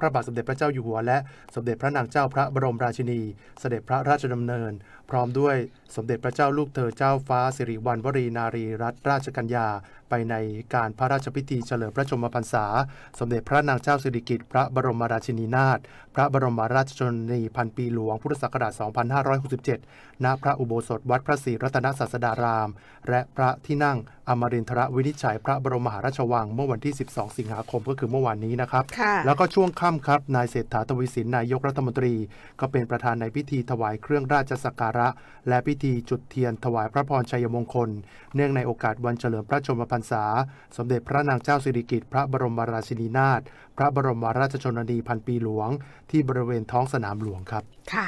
พระบาทสมเด็จพระเจ้าอยู่หัวและสมเด็จพระนางเจ้าพระบรมราชินี เสด็จพระราชดำเนิน พร้อมด้วยสมเด็จพระเจ้าลูกเธอเจ้าฟ้าสิริวัณวรีนารีรัตนราชกัญญาไปในการพระราชพิธีเฉลิมพระชนมพรรษา สมเด็จพระนางเจ้าสิริกิติ์พระบรมราชินีนาถพระบรมราชชนนีพันปีหลวงพุทธศักราช 2567 ณ พระอุโบสถวัดพระศรีรัตนศาสดาราม และพระที่นั่งอมรินทรวินิจฉัย พระบรมมหาราชวัง เมื่อวันที่ 12 สิงหาคมก็คือเมื่อวานนี้นะครับ แล้วก็ช่วงค่ำค่ำครับ นายเศรษฐาทวีสินนายกรัฐมนตรี ก็เป็นประธานในพิธีถวายเครื่องราชสักการะ และพิธีจุดเทียนถวายพระพรชัยมงคล เนื่องในโอกาสวันเฉลิมพระชนมพรรษา สมเด็จพระนางเจ้าสิริกิติ์พระบรมราชินีนาถพระบรมราชชนนีพันปีหลวง ที่บริเวณท้องสนามหลวงครับ ค่ะ